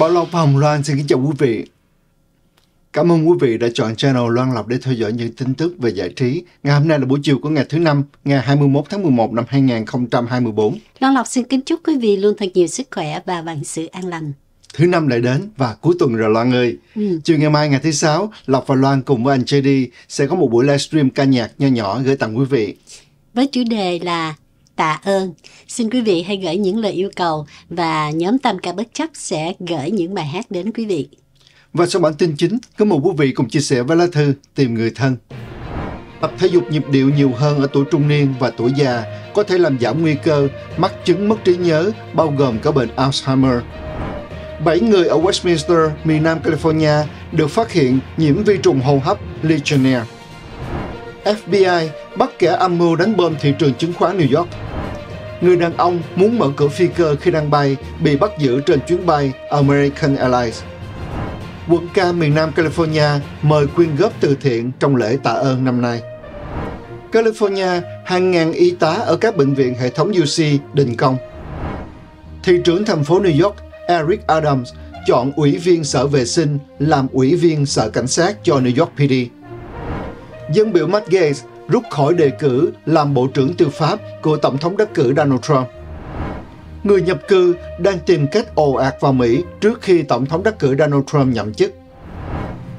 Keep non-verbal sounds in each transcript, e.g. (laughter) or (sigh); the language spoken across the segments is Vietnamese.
Bảo Lộc và Hồng Loan xin kính chào quý vị. Cảm ơn quý vị đã chọn channel Loan Lộc để theo dõi những tin tức về giải trí. Ngày hôm nay là buổi chiều của ngày thứ năm, ngày 21 tháng 11 năm 2024. Loan Lộc xin kính chúc quý vị luôn thật nhiều sức khỏe và vạn sự an lành. Thứ năm lại đến và cuối tuần rồi Loan ơi. Ừ. Chiều ngày mai ngày thứ sáu, Lộc và Loan cùng với anh JD sẽ có một buổi livestream ca nhạc nho nhỏ gửi tặng quý vị. Với chủ đề là tạ ơn. Xin quý vị hãy gửi những lời yêu cầu và nhóm tam Ca Bất Chấp sẽ gửi những bài hát đến quý vị. Và sau bản tin chính, có một quý vị cùng chia sẻ với lá thư Tìm Người Thân. Tập thể dục nhịp điệu nhiều hơn ở tuổi trung niên và tuổi già có thể làm giảm nguy cơ mắc chứng mất trí nhớ, bao gồm cả bệnh Alzheimer. 7 người ở Westminster, miền Nam California được phát hiện nhiễm vi trùng hô hấp Legionnaire. FBI bắt kẻ âm mưu đánh bom thị trường chứng khoán New York người đàn ông muốn mở cửa phi cơ khi đang bay bị bắt giữ trên chuyến bay American Airlines. Quận ca miền Nam California mời quyên góp từ thiện trong lễ tạ ơn năm nay. California, hàng ngàn y tá ở các bệnh viện hệ thống UC đình công. Thị trưởng thành phố New York Eric Adams chọn ủy viên sở vệ sinh làm ủy viên sở cảnh sát cho New York PD. Dân biểu Matt Gates rút khỏi đề cử làm Bộ trưởng Tư pháp của Tổng thống đắc cử Donald Trump. Người nhập cư đang tìm cách ồ ạt vào Mỹ trước khi Tổng thống đắc cử Donald Trump nhậm chức.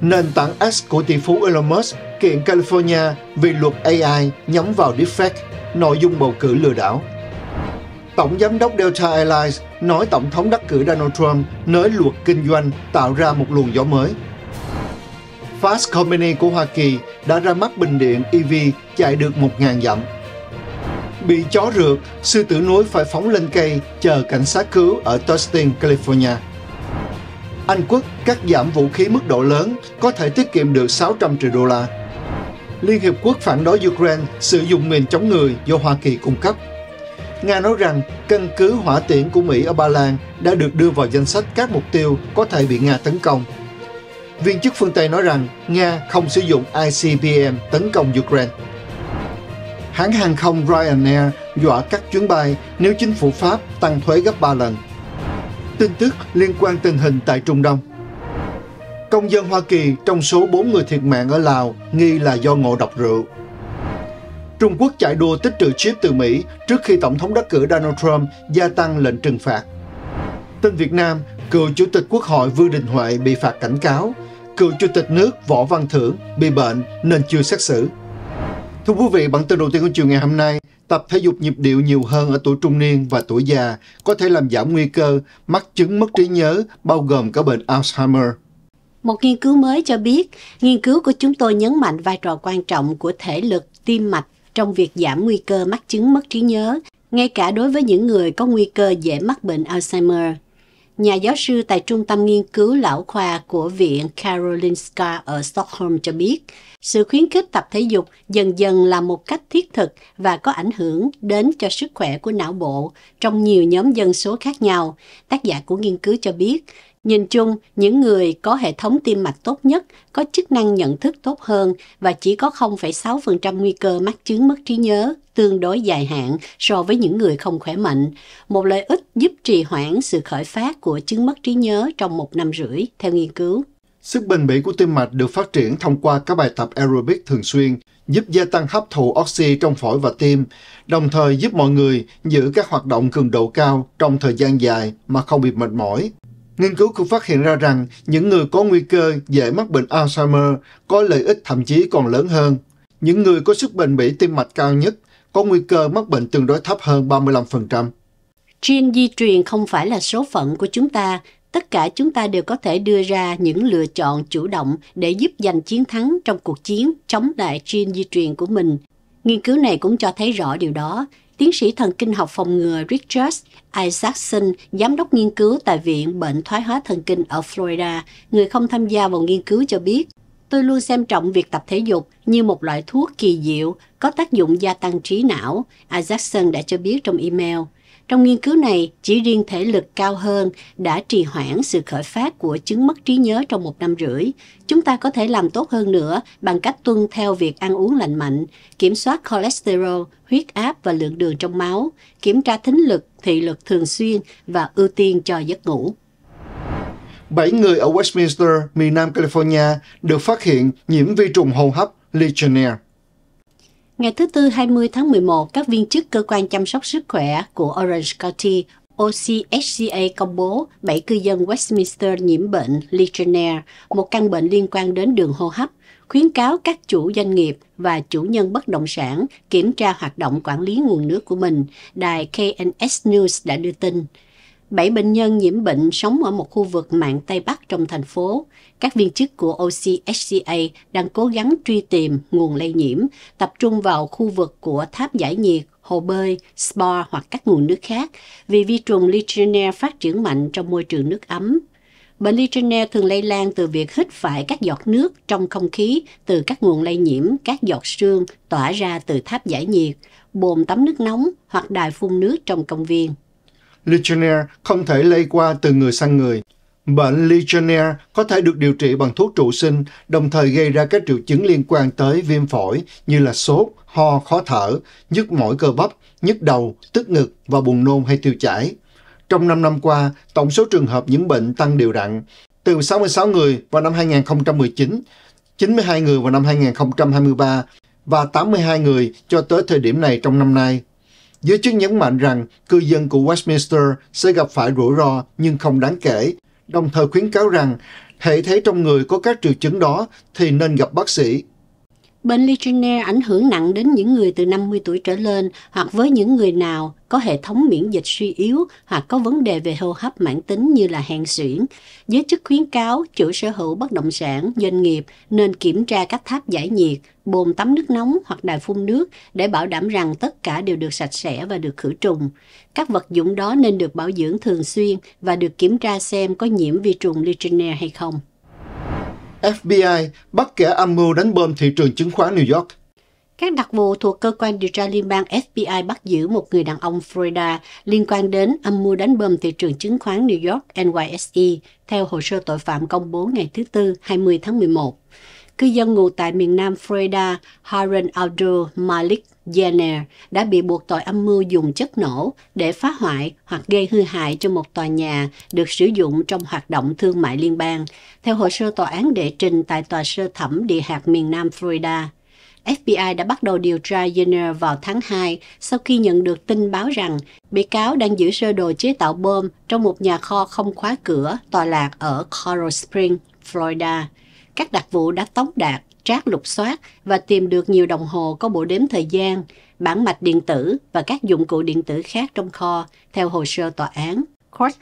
Nền tảng X của tỷ phú Elon Musk kiện California vì luật AI nhắm vào deepfake, nội dung bầu cử lừa đảo. Tổng giám đốc Delta Airlines nói Tổng thống đắc cử Donald Trump nới luật kinh doanh tạo ra một luồng gió mới. Fast Company của Hoa Kỳ đã ra mắt bình điện EV chạy được 1.000 dặm. Bị chó rượt, sư tử núi phải phóng lên cây chờ cảnh sát cứu ở Tustin, California. Anh Quốc cắt giảm vũ khí mức độ lớn có thể tiết kiệm được 600 triệu đô la. Liên Hiệp Quốc phản đối Ukraine sử dụng mìn chống người do Hoa Kỳ cung cấp. Nga nói rằng căn cứ hỏa tiễn của Mỹ ở Ba Lan đã được đưa vào danh sách các mục tiêu có thể bị Nga tấn công viên chức phương Tây nói rằng Nga không sử dụng ICBM tấn công Ukraine. Hãng hàng không Ryanair dọa cắt chuyến bay nếu chính phủ Pháp tăng thuế gấp 3 lần. Tin tức liên quan tình hình tại Trung Đông. Công dân Hoa Kỳ trong số 4 người thiệt mạng ở Lào nghi là do ngộ độc rượu. Trung Quốc chạy đua tích trữ chip từ Mỹ trước khi Tổng thống đắc cử Donald Trump gia tăng lệnh trừng phạt. Tin Việt Nam, cựu Chủ tịch Quốc hội Vương Đình Huệ bị phạt cảnh cáo cựu chủ tịch nước Võ Văn Thưởng bị bệnh nên chưa xét xử. Thưa quý vị, bản tin đầu tiên của chiều ngày hôm nay, tập thể dục nhịp điệu nhiều hơn ở tuổi trung niên và tuổi già có thể làm giảm nguy cơ mắc chứng mất trí nhớ, bao gồm cả bệnh Alzheimer. Một nghiên cứu mới cho biết, nghiên cứu của chúng tôi nhấn mạnh vai trò quan trọng của thể lực tim mạch trong việc giảm nguy cơ mắc chứng mất trí nhớ, ngay cả đối với những người có nguy cơ dễ mắc bệnh Alzheimer nhà giáo sư tại Trung tâm Nghiên cứu Lão khoa của Viện Karolinska ở Stockholm cho biết, sự khuyến khích tập thể dục dần dần là một cách thiết thực và có ảnh hưởng đến cho sức khỏe của não bộ trong nhiều nhóm dân số khác nhau. Tác giả của nghiên cứu cho biết, Nhìn chung, những người có hệ thống tim mạch tốt nhất có chức năng nhận thức tốt hơn và chỉ có 0,6% nguy cơ mắc chứng mất trí nhớ tương đối dài hạn so với những người không khỏe mạnh, một lợi ích giúp trì hoãn sự khởi phát của chứng mất trí nhớ trong một năm rưỡi, theo nghiên cứu. Sức bền bỉ của tim mạch được phát triển thông qua các bài tập aerobic thường xuyên, giúp gia tăng hấp thụ oxy trong phổi và tim, đồng thời giúp mọi người giữ các hoạt động cường độ cao trong thời gian dài mà không bị mệt mỏi. Nghiên cứu cũng phát hiện ra rằng những người có nguy cơ dễ mắc bệnh Alzheimer có lợi ích thậm chí còn lớn hơn. Những người có sức bền bỉ tim mạch cao nhất có nguy cơ mắc bệnh tương đối thấp hơn 35%. Gene di truyền không phải là số phận của chúng ta. Tất cả chúng ta đều có thể đưa ra những lựa chọn chủ động để giúp giành chiến thắng trong cuộc chiến chống lại gene di truyền của mình. Nghiên cứu này cũng cho thấy rõ điều đó tiến sĩ thần kinh học phòng ngừa Richard Isaacson, giám đốc nghiên cứu tại Viện Bệnh Thoái hóa Thần kinh ở Florida, người không tham gia vào nghiên cứu cho biết, tôi luôn xem trọng việc tập thể dục như một loại thuốc kỳ diệu có tác dụng gia tăng trí não, Isaacson đã cho biết trong email. Trong nghiên cứu này, chỉ riêng thể lực cao hơn đã trì hoãn sự khởi phát của chứng mất trí nhớ trong một năm rưỡi. Chúng ta có thể làm tốt hơn nữa bằng cách tuân theo việc ăn uống lành mạnh, kiểm soát cholesterol, huyết áp và lượng đường trong máu, kiểm tra thính lực, thị lực thường xuyên và ưu tiên cho giấc ngủ. bảy người ở Westminster, miền Nam California được phát hiện nhiễm vi trùng hô hấp Legionnaire. Ngày thứ Tư 20 tháng 11, các viên chức cơ quan chăm sóc sức khỏe của Orange County OCHCA công bố 7 cư dân Westminster nhiễm bệnh Legionnaire, một căn bệnh liên quan đến đường hô hấp, khuyến cáo các chủ doanh nghiệp và chủ nhân bất động sản kiểm tra hoạt động quản lý nguồn nước của mình, đài KNS News đã đưa tin. Bảy bệnh nhân nhiễm bệnh sống ở một khu vực mạng Tây Bắc trong thành phố. Các viên chức của OCHCA đang cố gắng truy tìm nguồn lây nhiễm, tập trung vào khu vực của tháp giải nhiệt, hồ bơi, spa hoặc các nguồn nước khác, vì vi trùng Legionnaire phát triển mạnh trong môi trường nước ấm. Bệnh Legionnaire thường lây lan từ việc hít phải các giọt nước trong không khí từ các nguồn lây nhiễm, các giọt sương tỏa ra từ tháp giải nhiệt, bồn tắm nước nóng hoặc đài phun nước trong công viên. Legionnaire không thể lây qua từ người sang người. Bệnh Legionnaire có thể được điều trị bằng thuốc trụ sinh, đồng thời gây ra các triệu chứng liên quan tới viêm phổi như là sốt, ho, khó thở, nhức mỏi cơ bắp, nhức đầu, tức ngực và buồn nôn hay tiêu chảy. Trong 5 năm qua, tổng số trường hợp những bệnh tăng đều đặn, từ 66 người vào năm 2019, 92 người vào năm 2023 và 82 người cho tới thời điểm này trong năm nay. Giới chức nhấn mạnh rằng cư dân của Westminster sẽ gặp phải rủi ro nhưng không đáng kể, đồng thời khuyến cáo rằng hệ thế trong người có các triệu chứng đó thì nên gặp bác sĩ Bệnh Legionnaire ảnh hưởng nặng đến những người từ 50 tuổi trở lên hoặc với những người nào có hệ thống miễn dịch suy yếu hoặc có vấn đề về hô hấp mãn tính như là hèn suyễn. Giới chức khuyến cáo chủ sở hữu bất động sản, doanh nghiệp nên kiểm tra các tháp giải nhiệt, bồn tắm nước nóng hoặc đài phun nước để bảo đảm rằng tất cả đều được sạch sẽ và được khử trùng. Các vật dụng đó nên được bảo dưỡng thường xuyên và được kiểm tra xem có nhiễm vi trùng Legionnaire hay không. FBI bắt kẻ âm mưu đánh bom thị trường chứng khoán New York. Các đặc vụ thuộc cơ quan điều tra liên bang FBI bắt giữ một người đàn ông Florida liên quan đến âm mưu đánh bom thị trường chứng khoán New York NYSE theo hồ sơ tội phạm công bố ngày thứ Tư 20 tháng 11. Cư dân ngụ tại miền Nam Florida Harun Abdul Malik Jenner đã bị buộc tội âm mưu dùng chất nổ để phá hoại hoặc gây hư hại cho một tòa nhà được sử dụng trong hoạt động thương mại liên bang, theo hồ sơ tòa án đệ trình tại tòa sơ thẩm địa hạt miền Nam Florida. FBI đã bắt đầu điều tra Jenner vào tháng 2 sau khi nhận được tin báo rằng bị cáo đang giữ sơ đồ chế tạo bom trong một nhà kho không khóa cửa tòa lạc ở Coral Springs, Florida. Các đặc vụ đã tống đạt Trác lục soát và tìm được nhiều đồng hồ có bộ đếm thời gian, bản mạch điện tử và các dụng cụ điện tử khác trong kho, theo hồ sơ tòa án.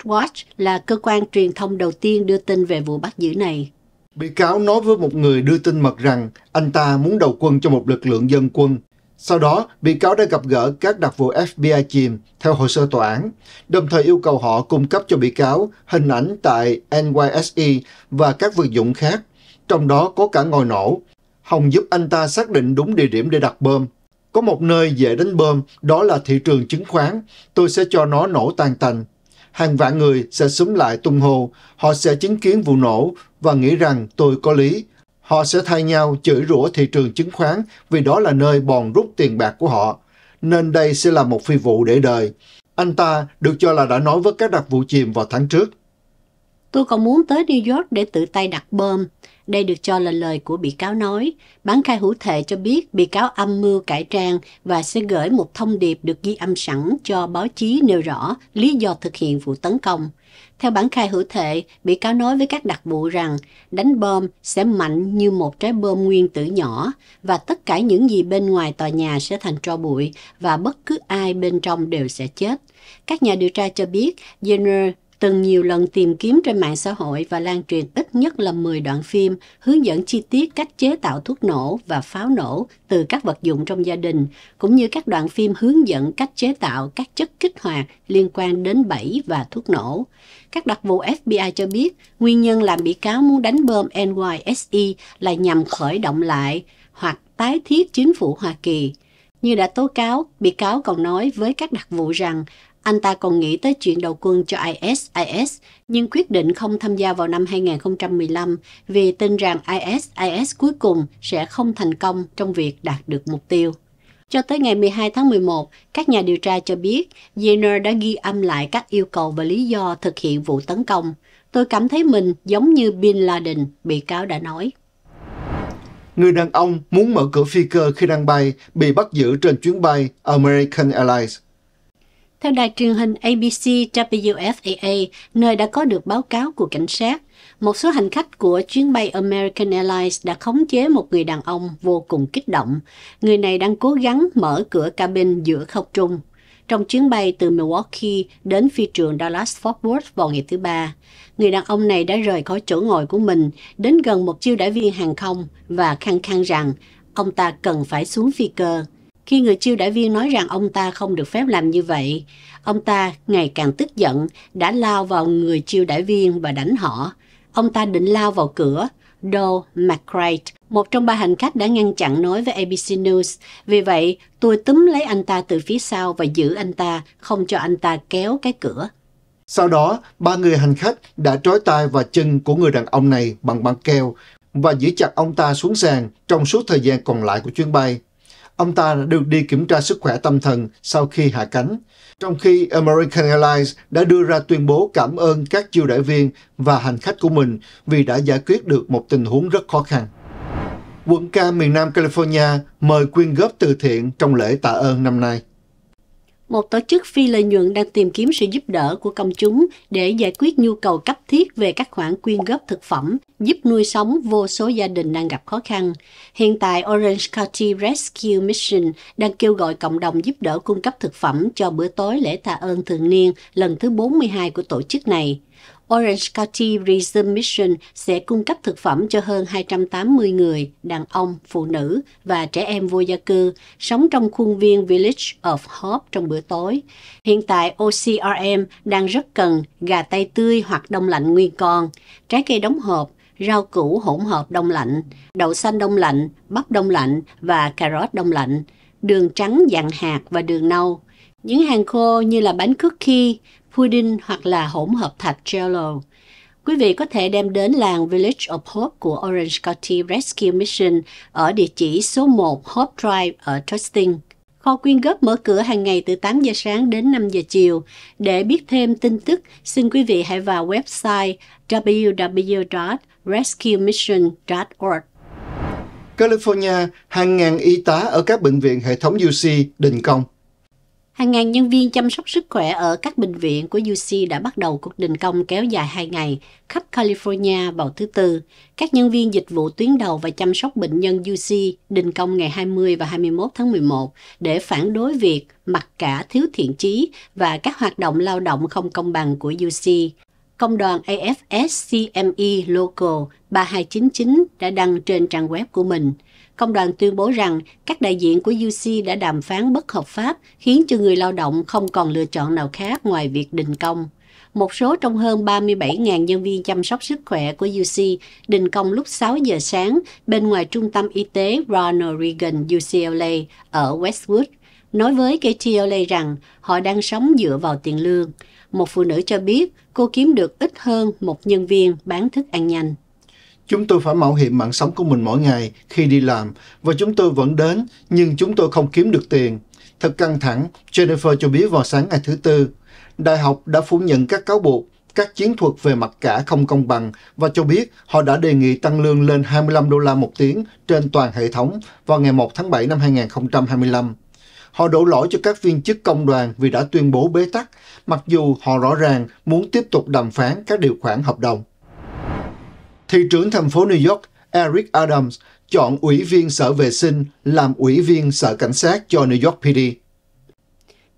Watch là cơ quan truyền thông đầu tiên đưa tin về vụ bắt giữ này. Bị cáo nói với một người đưa tin mật rằng anh ta muốn đầu quân cho một lực lượng dân quân. Sau đó, bị cáo đã gặp gỡ các đặc vụ FBI chìm theo hồ sơ tòa án, đồng thời yêu cầu họ cung cấp cho bị cáo hình ảnh tại NYSE và các vật dụng khác trong đó có cả ngòi nổ. Hồng giúp anh ta xác định đúng địa điểm để đặt bơm. Có một nơi dễ đánh bơm, đó là thị trường chứng khoán. Tôi sẽ cho nó nổ tàn tành. Hàng vạn người sẽ súng lại tung hô. Họ sẽ chứng kiến vụ nổ và nghĩ rằng tôi có lý. Họ sẽ thay nhau chửi rủa thị trường chứng khoán vì đó là nơi bòn rút tiền bạc của họ. Nên đây sẽ là một phi vụ để đời. Anh ta được cho là đã nói với các đặc vụ chìm vào tháng trước. Tôi còn muốn tới New York để tự tay đặt bom. Đây được cho là lời của bị cáo nói. Bản khai hữu thể cho biết bị cáo âm mưu cải trang và sẽ gửi một thông điệp được ghi âm sẵn cho báo chí nêu rõ lý do thực hiện vụ tấn công. Theo bản khai hữu thể, bị cáo nói với các đặc vụ rằng đánh bom sẽ mạnh như một trái bom nguyên tử nhỏ và tất cả những gì bên ngoài tòa nhà sẽ thành tro bụi và bất cứ ai bên trong đều sẽ chết. Các nhà điều tra cho biết Jenner từng nhiều lần tìm kiếm trên mạng xã hội và lan truyền ít nhất là 10 đoạn phim hướng dẫn chi tiết cách chế tạo thuốc nổ và pháo nổ từ các vật dụng trong gia đình, cũng như các đoạn phim hướng dẫn cách chế tạo các chất kích hoạt liên quan đến bẫy và thuốc nổ. Các đặc vụ FBI cho biết nguyên nhân làm bị cáo muốn đánh bom NYSE là nhằm khởi động lại hoặc tái thiết chính phủ Hoa Kỳ. Như đã tố cáo, bị cáo còn nói với các đặc vụ rằng anh ta còn nghĩ tới chuyện đầu quân cho ISIS, nhưng quyết định không tham gia vào năm 2015 vì tin rằng ISIS cuối cùng sẽ không thành công trong việc đạt được mục tiêu. Cho tới ngày 12 tháng 11, các nhà điều tra cho biết Jenner đã ghi âm lại các yêu cầu và lý do thực hiện vụ tấn công. Tôi cảm thấy mình giống như Bin Laden, bị cáo đã nói người đàn ông muốn mở cửa phi cơ khi đang bay bị bắt giữ trên chuyến bay American Airlines. Theo đài truyền hình ABC WFAA, nơi đã có được báo cáo của cảnh sát, một số hành khách của chuyến bay American Airlines đã khống chế một người đàn ông vô cùng kích động. Người này đang cố gắng mở cửa cabin giữa không trung trong chuyến bay từ Milwaukee đến phi trường Dallas-Fort Worth vào ngày thứ Ba. Người đàn ông này đã rời khỏi chỗ ngồi của mình đến gần một chiêu đại viên hàng không và khăng khăng rằng ông ta cần phải xuống phi cơ. Khi người chiêu đại viên nói rằng ông ta không được phép làm như vậy, ông ta ngày càng tức giận đã lao vào người chiêu đại viên và đánh họ. Ông ta định lao vào cửa Doe McCrae, một trong ba hành khách đã ngăn chặn nói với ABC News. Vì vậy, tôi túm lấy anh ta từ phía sau và giữ anh ta, không cho anh ta kéo cái cửa. Sau đó, ba người hành khách đã trói tay và chân của người đàn ông này bằng băng keo và giữ chặt ông ta xuống sàn trong suốt thời gian còn lại của chuyến bay. Ông ta được đi kiểm tra sức khỏe tâm thần sau khi hạ cánh, trong khi American Airlines đã đưa ra tuyên bố cảm ơn các chiêu đại viên và hành khách của mình vì đã giải quyết được một tình huống rất khó khăn. Quận ca miền Nam California mời quyên góp từ thiện trong lễ tạ ơn năm nay một tổ chức phi lợi nhuận đang tìm kiếm sự giúp đỡ của công chúng để giải quyết nhu cầu cấp thiết về các khoản quyên góp thực phẩm, giúp nuôi sống vô số gia đình đang gặp khó khăn. Hiện tại, Orange County Rescue Mission đang kêu gọi cộng đồng giúp đỡ cung cấp thực phẩm cho bữa tối lễ tạ ơn thường niên lần thứ 42 của tổ chức này. Orange County Rhythm Mission sẽ cung cấp thực phẩm cho hơn 280 người, đàn ông, phụ nữ và trẻ em vô gia cư sống trong khuôn viên Village of Hope trong bữa tối. Hiện tại OCRM đang rất cần gà tây tươi hoặc đông lạnh nguyên con, trái cây đóng hộp, rau củ hỗn hợp đông lạnh, đậu xanh đông lạnh, bắp đông lạnh và cà rốt đông lạnh, đường trắng dạng hạt và đường nâu. Những hàng khô như là bánh cookie, pudding hoặc là hỗn hợp thạch jello. Quý vị có thể đem đến làng Village of Hope của Orange County Rescue Mission ở địa chỉ số 1 Hope Drive ở Tustin. Kho quyên góp mở cửa hàng ngày từ 8 giờ sáng đến 5 giờ chiều. Để biết thêm tin tức, xin quý vị hãy vào website www.rescuemission.org. California, hàng ngàn y tá ở các bệnh viện hệ thống UC đình công. Hàng ngàn nhân viên chăm sóc sức khỏe ở các bệnh viện của UC đã bắt đầu cuộc đình công kéo dài 2 ngày khắp California vào thứ Tư. Các nhân viên dịch vụ tuyến đầu và chăm sóc bệnh nhân UC đình công ngày 20 và 21 tháng 11 để phản đối việc mặc cả thiếu thiện chí và các hoạt động lao động không công bằng của UC. Công đoàn AFSCME Local 3299 đã đăng trên trang web của mình – công đoàn tuyên bố rằng các đại diện của UC đã đàm phán bất hợp pháp khiến cho người lao động không còn lựa chọn nào khác ngoài việc đình công. Một số trong hơn 37.000 nhân viên chăm sóc sức khỏe của UC đình công lúc 6 giờ sáng bên ngoài trung tâm y tế Ronald Reagan UCLA ở Westwood, nói với KTLA rằng họ đang sống dựa vào tiền lương. Một phụ nữ cho biết cô kiếm được ít hơn một nhân viên bán thức ăn nhanh. Chúng tôi phải mạo hiểm mạng sống của mình mỗi ngày khi đi làm và chúng tôi vẫn đến nhưng chúng tôi không kiếm được tiền. Thật căng thẳng, Jennifer cho biết vào sáng ngày thứ Tư. Đại học đã phủ nhận các cáo buộc các chiến thuật về mặt cả không công bằng và cho biết họ đã đề nghị tăng lương lên 25 đô la một tiếng trên toàn hệ thống vào ngày 1 tháng 7 năm 2025. Họ đổ lỗi cho các viên chức công đoàn vì đã tuyên bố bế tắc, mặc dù họ rõ ràng muốn tiếp tục đàm phán các điều khoản hợp đồng thị trưởng thành phố New York Eric Adams chọn ủy viên sở vệ sinh làm ủy viên sở cảnh sát cho New York PD.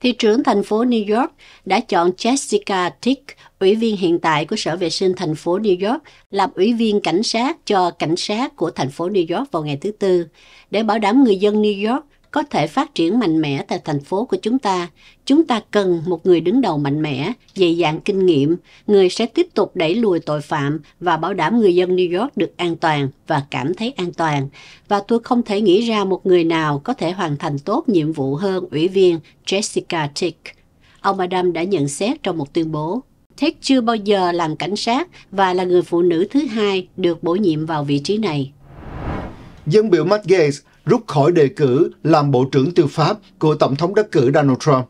Thị trưởng thành phố New York đã chọn Jessica Tick, ủy viên hiện tại của Sở Vệ sinh thành phố New York, làm ủy viên cảnh sát cho cảnh sát của thành phố New York vào ngày thứ Tư, để bảo đảm người dân New York có thể phát triển mạnh mẽ tại thành phố của chúng ta, chúng ta cần một người đứng đầu mạnh mẽ, dày dạn kinh nghiệm, người sẽ tiếp tục đẩy lùi tội phạm và bảo đảm người dân New York được an toàn và cảm thấy an toàn. Và tôi không thể nghĩ ra một người nào có thể hoàn thành tốt nhiệm vụ hơn Ủy viên Jessica Tick. Ông Adam đã nhận xét trong một tuyên bố. Tick chưa bao giờ làm cảnh sát và là người phụ nữ thứ hai được bổ nhiệm vào vị trí này. Dân biểu Matt Gates rút khỏi đề cử làm Bộ trưởng Tư pháp của Tổng thống đắc cử Donald Trump.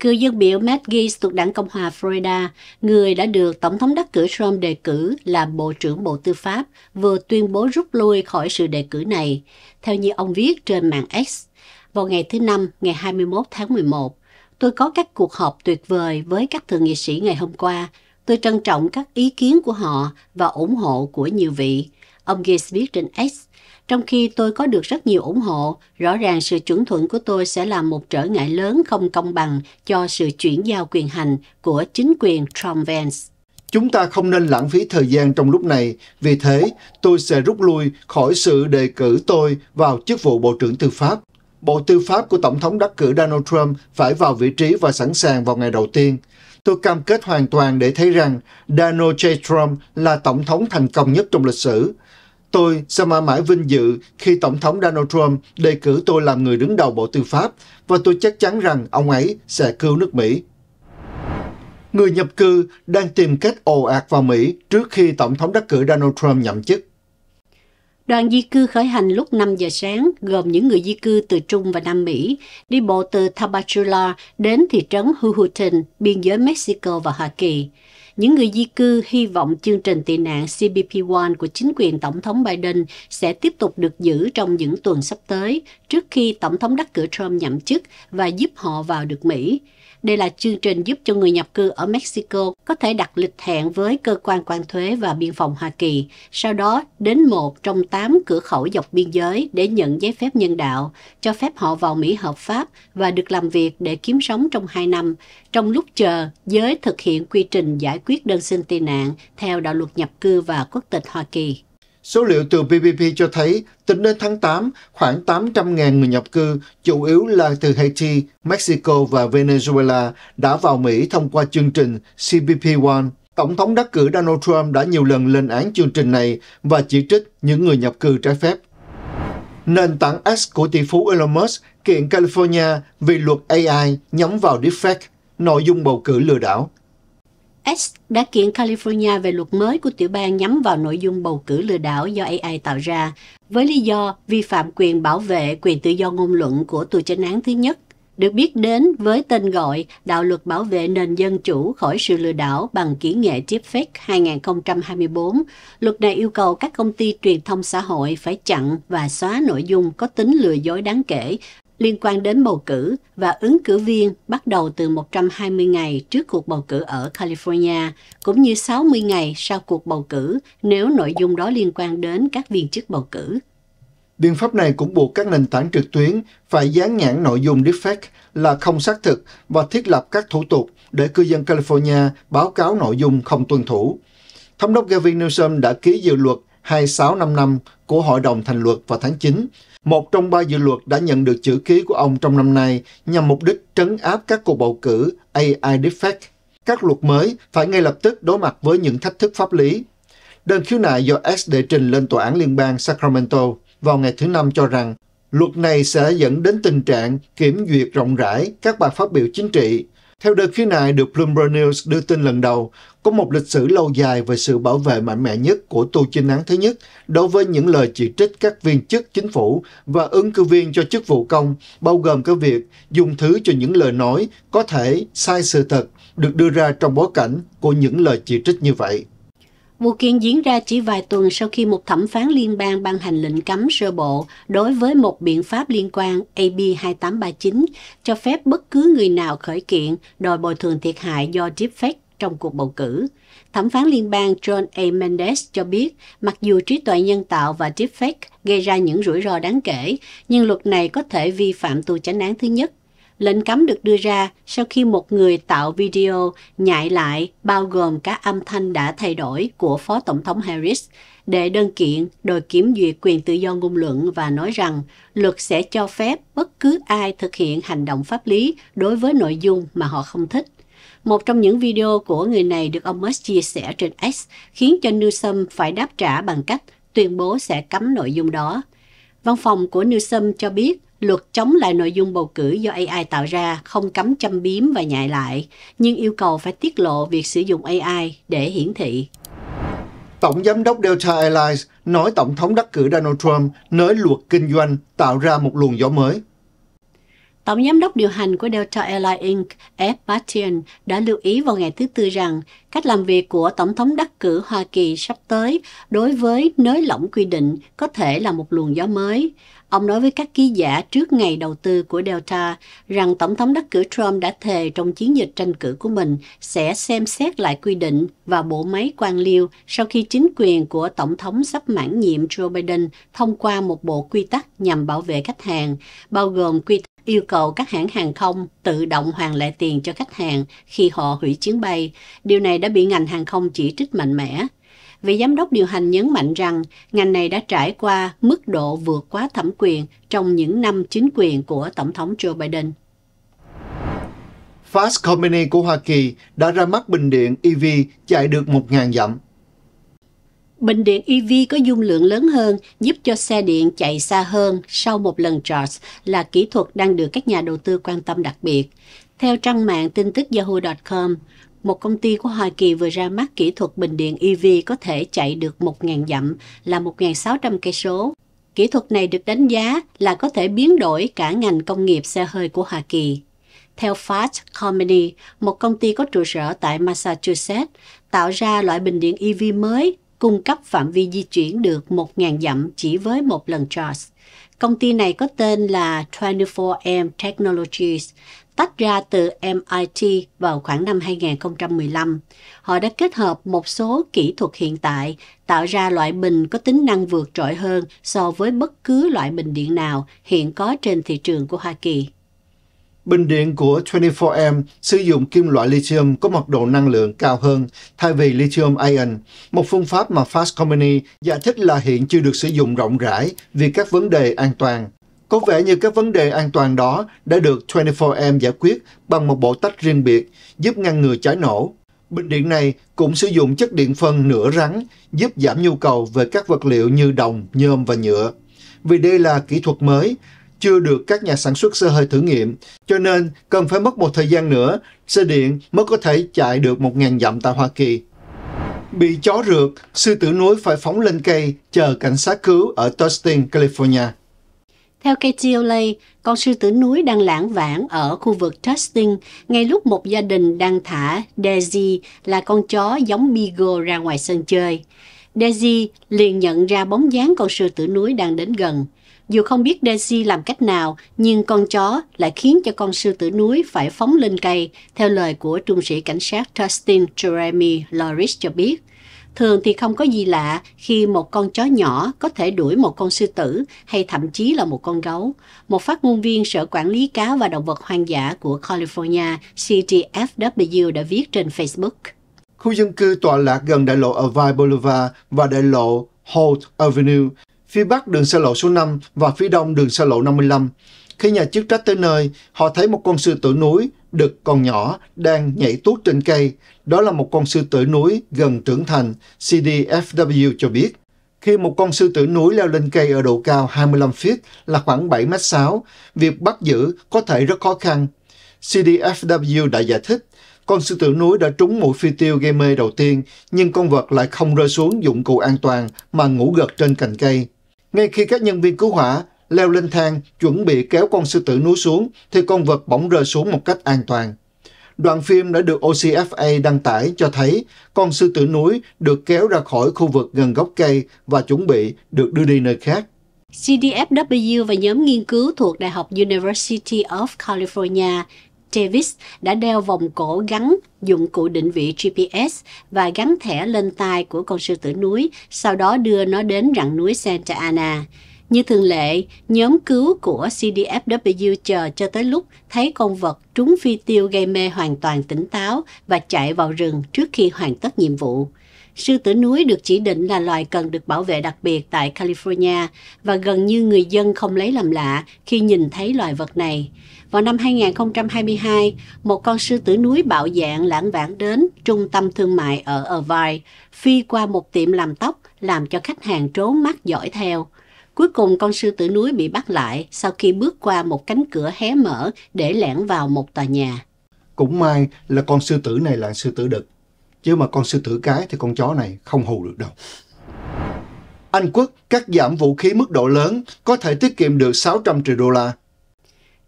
Cư dân biểu Matt Gaetz thuộc đảng Cộng hòa Florida, người đã được Tổng thống đắc cử Trump đề cử làm Bộ trưởng Bộ Tư pháp, vừa tuyên bố rút lui khỏi sự đề cử này, theo như ông viết trên mạng X. Vào ngày thứ Năm, ngày 21 tháng 11, tôi có các cuộc họp tuyệt vời với các thượng nghị sĩ ngày hôm qua. Tôi trân trọng các ý kiến của họ và ủng hộ của nhiều vị. Ông Gates viết trên X, trong khi tôi có được rất nhiều ủng hộ, rõ ràng sự chuẩn thuận của tôi sẽ là một trở ngại lớn không công bằng cho sự chuyển giao quyền hành của chính quyền Trump Vance. Chúng ta không nên lãng phí thời gian trong lúc này, vì thế tôi sẽ rút lui khỏi sự đề cử tôi vào chức vụ Bộ trưởng Tư pháp. Bộ Tư pháp của Tổng thống đắc cử Donald Trump phải vào vị trí và sẵn sàng vào ngày đầu tiên. Tôi cam kết hoàn toàn để thấy rằng Donald J. Trump là tổng thống thành công nhất trong lịch sử Tôi sẽ mãi mãi vinh dự khi Tổng thống Donald Trump đề cử tôi làm người đứng đầu Bộ Tư pháp và tôi chắc chắn rằng ông ấy sẽ cứu nước Mỹ. Người nhập cư đang tìm cách ồ ạt vào Mỹ trước khi Tổng thống đắc cử Donald Trump nhậm chức. Đoàn di cư khởi hành lúc 5 giờ sáng, gồm những người di cư từ Trung và Nam Mỹ, đi bộ từ Tapachula đến thị trấn Huhutin, biên giới Mexico và Hoa Kỳ. Những người di cư hy vọng chương trình tị nạn CBP-1 của chính quyền Tổng thống Biden sẽ tiếp tục được giữ trong những tuần sắp tới trước khi Tổng thống đắc cử Trump nhậm chức và giúp họ vào được Mỹ. Đây là chương trình giúp cho người nhập cư ở Mexico có thể đặt lịch hẹn với cơ quan quan thuế và biên phòng Hoa Kỳ, sau đó đến một trong tám cửa khẩu dọc biên giới để nhận giấy phép nhân đạo, cho phép họ vào Mỹ hợp pháp và được làm việc để kiếm sống trong hai năm. Trong lúc chờ, giới thực hiện quy trình giải quyết đơn xin tị nạn theo đạo luật nhập cư và quốc tịch Hoa Kỳ. Số liệu từ PPP cho thấy, tính đến tháng 8, khoảng 800.000 người nhập cư, chủ yếu là từ Haiti, Mexico và Venezuela, đã vào Mỹ thông qua chương trình cbp One. Tổng thống đắc cử Donald Trump đã nhiều lần lên án chương trình này và chỉ trích những người nhập cư trái phép. Nền tảng X của tỷ phú Elon Musk kiện California vì luật AI nhắm vào deepfake, nội dung bầu cử lừa đảo. S đã kiện California về luật mới của tiểu bang nhắm vào nội dung bầu cử lừa đảo do AI tạo ra, với lý do vi phạm quyền bảo vệ quyền tự do ngôn luận của tù chánh án thứ nhất, được biết đến với tên gọi Đạo luật bảo vệ nền dân chủ khỏi sự lừa đảo bằng kỹ nghệ deepfake 2024. Luật này yêu cầu các công ty truyền thông xã hội phải chặn và xóa nội dung có tính lừa dối đáng kể liên quan đến bầu cử và ứng cử viên bắt đầu từ 120 ngày trước cuộc bầu cử ở California, cũng như 60 ngày sau cuộc bầu cử nếu nội dung đó liên quan đến các viên chức bầu cử. Biện pháp này cũng buộc các nền tảng trực tuyến phải dán nhãn nội dung deepfake là không xác thực và thiết lập các thủ tục để cư dân California báo cáo nội dung không tuân thủ. Thống đốc Gavin Newsom đã ký dự luật 2655 của Hội đồng Thành luật vào tháng 9. Một trong ba dự luật đã nhận được chữ ký của ông trong năm nay nhằm mục đích trấn áp các cuộc bầu cử AI Defect. Các luật mới phải ngay lập tức đối mặt với những thách thức pháp lý. Đơn khiếu nại do s đệ trình lên Tòa án Liên bang Sacramento vào ngày thứ Năm cho rằng luật này sẽ dẫn đến tình trạng kiểm duyệt rộng rãi các bài phát biểu chính trị theo đơn khiếu nại được Bloomberg News đưa tin lần đầu, có một lịch sử lâu dài về sự bảo vệ mạnh mẽ nhất của tu chinh án thứ nhất đối với những lời chỉ trích các viên chức chính phủ và ứng cử viên cho chức vụ công, bao gồm cả việc dùng thứ cho những lời nói có thể sai sự thật được đưa ra trong bối cảnh của những lời chỉ trích như vậy. Vụ kiện diễn ra chỉ vài tuần sau khi một thẩm phán liên bang ban hành lệnh cấm sơ bộ đối với một biện pháp liên quan AB 2839 cho phép bất cứ người nào khởi kiện đòi bồi thường thiệt hại do deepfake trong cuộc bầu cử. Thẩm phán liên bang John A. Mendes cho biết, mặc dù trí tuệ nhân tạo và deepfake gây ra những rủi ro đáng kể, nhưng luật này có thể vi phạm tù chánh án thứ nhất Lệnh cấm được đưa ra sau khi một người tạo video nhại lại bao gồm các âm thanh đã thay đổi của Phó Tổng thống Harris để đơn kiện đòi kiểm duyệt quyền tự do ngôn luận và nói rằng luật sẽ cho phép bất cứ ai thực hiện hành động pháp lý đối với nội dung mà họ không thích. Một trong những video của người này được ông Musk chia sẻ trên X khiến cho Newsom phải đáp trả bằng cách tuyên bố sẽ cấm nội dung đó. Văn phòng của Newsom cho biết Luật chống lại nội dung bầu cử do AI tạo ra không cấm châm biếm và nhại lại, nhưng yêu cầu phải tiết lộ việc sử dụng AI để hiển thị. Tổng giám đốc Delta Airlines nói Tổng thống đắc cử Donald Trump nới luật kinh doanh tạo ra một luồng gió mới. Tổng giám đốc điều hành của Delta Airlines Inc. Ed Bastian đã lưu ý vào ngày thứ Tư rằng cách làm việc của Tổng thống đắc cử Hoa Kỳ sắp tới đối với nới lỏng quy định có thể là một luồng gió mới. Ông nói với các ký giả trước ngày đầu tư của Delta rằng Tổng thống đắc cử Trump đã thề trong chiến dịch tranh cử của mình sẽ xem xét lại quy định và bộ máy quan liêu sau khi chính quyền của Tổng thống sắp mãn nhiệm Joe Biden thông qua một bộ quy tắc nhằm bảo vệ khách hàng, bao gồm quy tắc yêu cầu các hãng hàng không tự động hoàn lại tiền cho khách hàng khi họ hủy chuyến bay. Điều này đã bị ngành hàng không chỉ trích mạnh mẽ vị giám đốc điều hành nhấn mạnh rằng ngành này đã trải qua mức độ vượt quá thẩm quyền trong những năm chính quyền của Tổng thống Joe Biden. Fast Company của Hoa Kỳ đã ra mắt bình điện EV chạy được 1.000 dặm. Bình điện EV có dung lượng lớn hơn giúp cho xe điện chạy xa hơn sau một lần charge là kỹ thuật đang được các nhà đầu tư quan tâm đặc biệt. Theo trang mạng tin tức yahoo.com, một công ty của Hoa Kỳ vừa ra mắt kỹ thuật bình điện EV có thể chạy được 1.000 dặm là 1.600 cây số. Kỹ thuật này được đánh giá là có thể biến đổi cả ngành công nghiệp xe hơi của Hoa Kỳ. Theo Fast Company, một công ty có trụ sở tại Massachusetts, tạo ra loại bình điện EV mới cung cấp phạm vi di chuyển được 1.000 dặm chỉ với một lần charge. Công ty này có tên là 24M Technologies, tách ra từ MIT vào khoảng năm 2015. Họ đã kết hợp một số kỹ thuật hiện tại tạo ra loại bình có tính năng vượt trội hơn so với bất cứ loại bình điện nào hiện có trên thị trường của Hoa Kỳ. Bình điện của 24M sử dụng kim loại lithium có mật độ năng lượng cao hơn thay vì lithium ion, một phương pháp mà Fast Company giải thích là hiện chưa được sử dụng rộng rãi vì các vấn đề an toàn. Có vẻ như các vấn đề an toàn đó đã được 24M giải quyết bằng một bộ tách riêng biệt, giúp ngăn ngừa cháy nổ. Bình điện này cũng sử dụng chất điện phân nửa rắn, giúp giảm nhu cầu về các vật liệu như đồng, nhôm và nhựa. Vì đây là kỹ thuật mới, chưa được các nhà sản xuất xe hơi thử nghiệm, cho nên cần phải mất một thời gian nữa, xe điện mới có thể chạy được 1.000 dặm tại Hoa Kỳ. Bị chó rượt, sư tử núi phải phóng lên cây chờ cảnh sát cứu ở Tustin, California. Theo KTLA, con sư tử núi đang lãng vãng ở khu vực Tustin ngay lúc một gia đình đang thả Daisy là con chó giống Beagle ra ngoài sân chơi. Daisy liền nhận ra bóng dáng con sư tử núi đang đến gần. Dù không biết Daisy làm cách nào, nhưng con chó lại khiến cho con sư tử núi phải phóng lên cây, theo lời của trung sĩ cảnh sát Tustin Jeremy Loris cho biết – Thường thì không có gì lạ khi một con chó nhỏ có thể đuổi một con sư tử hay thậm chí là một con gấu. Một phát ngôn viên Sở Quản lý Cá và Động vật Hoang dã của California CTFW đã viết trên Facebook. Khu dân cư tọa lạc gần đại lộ Irvine Boulevard và đại lộ Holt Avenue, phía bắc đường xe lộ số 5 và phía đông đường xe lộ 55. Khi nhà chức trách tới nơi, họ thấy một con sư tử núi, đực còn nhỏ, đang nhảy tuốt trên cây. Đó là một con sư tử núi gần trưởng thành, CDFW cho biết. Khi một con sư tử núi leo lên cây ở độ cao 25 feet là khoảng 7m6, việc bắt giữ có thể rất khó khăn. CDFW đã giải thích, con sư tử núi đã trúng mũi phi tiêu gây mê đầu tiên, nhưng con vật lại không rơi xuống dụng cụ an toàn mà ngủ gật trên cành cây. Ngay khi các nhân viên cứu hỏa leo lên thang, chuẩn bị kéo con sư tử núi xuống, thì con vật bỗng rơi xuống một cách an toàn. Đoạn phim đã được OCFA đăng tải cho thấy con sư tử núi được kéo ra khỏi khu vực gần gốc cây và chuẩn bị được đưa đi nơi khác. CDFW và nhóm nghiên cứu thuộc Đại học University of California Davis đã đeo vòng cổ gắn dụng cụ định vị GPS và gắn thẻ lên tai của con sư tử núi, sau đó đưa nó đến rặng núi Santa Ana. Như thường lệ, nhóm cứu của CDFW chờ cho tới lúc thấy con vật trúng phi tiêu gây mê hoàn toàn tỉnh táo và chạy vào rừng trước khi hoàn tất nhiệm vụ. Sư tử núi được chỉ định là loài cần được bảo vệ đặc biệt tại California và gần như người dân không lấy làm lạ khi nhìn thấy loài vật này. Vào năm 2022, một con sư tử núi bạo dạng lãng vãng đến trung tâm thương mại ở Irvine, phi qua một tiệm làm tóc làm cho khách hàng trốn mắt dõi theo. Cuối cùng con sư tử núi bị bắt lại sau khi bước qua một cánh cửa hé mở để lẻn vào một tòa nhà. Cũng may là con sư tử này là sư tử đực, chứ mà con sư tử cái thì con chó này không hù được đâu. Anh Quốc cắt giảm vũ khí mức độ lớn có thể tiết kiệm được 600 triệu đô la.